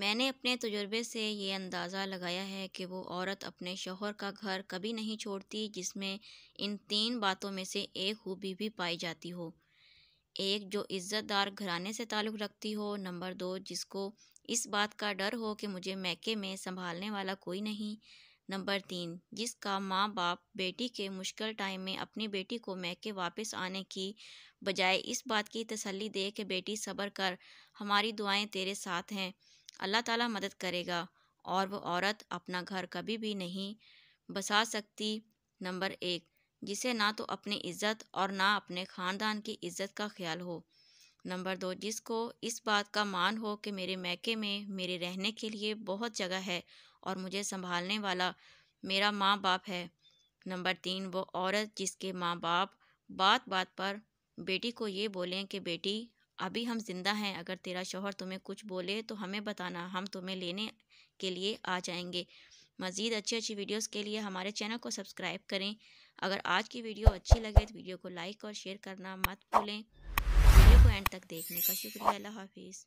मैंने अपने तजुर्बे से ये अंदाज़ा लगाया है कि वो औरत अपने शोहर का घर कभी नहीं छोड़ती जिसमें इन तीन बातों में से एक खूबी भी पाई जाती हो एक जो इज़्ज़तदार घराने से ताल्लुक़ रखती हो नंबर दो जिसको इस बात का डर हो कि मुझे मैके में संभालने वाला कोई नहीं नंबर तीन जिसका माँ बाप बेटी के मुश्किल टाइम में अपनी बेटी को मैके वापस आने की बजाय इस बात की तसल्ली दे कि बेटी सब्र कर हमारी दुआएं तेरे साथ हैं अल्लाह ताला मदद करेगा और वो औरत अपना घर कभी भी नहीं बसा सकती नंबर एक जिसे ना तो अपनी इज़्ज़त और ना अपने ख़ानदान की इज़्ज़त का ख्याल हो नंबर दो जिसको इस बात का मान हो कि मेरे मैके में मेरे रहने के लिए बहुत जगह है और मुझे संभालने वाला मेरा माँ बाप है नंबर तीन वो औरत जिसके माँ बाप बात बात पर बेटी को ये बोलें कि बेटी अभी हम ज़िंदा हैं अगर तेरा शोहर तुम्हें कुछ बोले तो हमें बताना हम तुम्हें लेने के लिए आ जाएंगे मज़ीद अच्छी अच्छी वीडियोस के लिए हमारे चैनल को सब्सक्राइब करें अगर आज की वीडियो अच्छी लगे तो वीडियो को लाइक और शेयर करना मत भूलें वीडियो को एंड तक देखने का शुक्रिया अल्लाह हाफिज़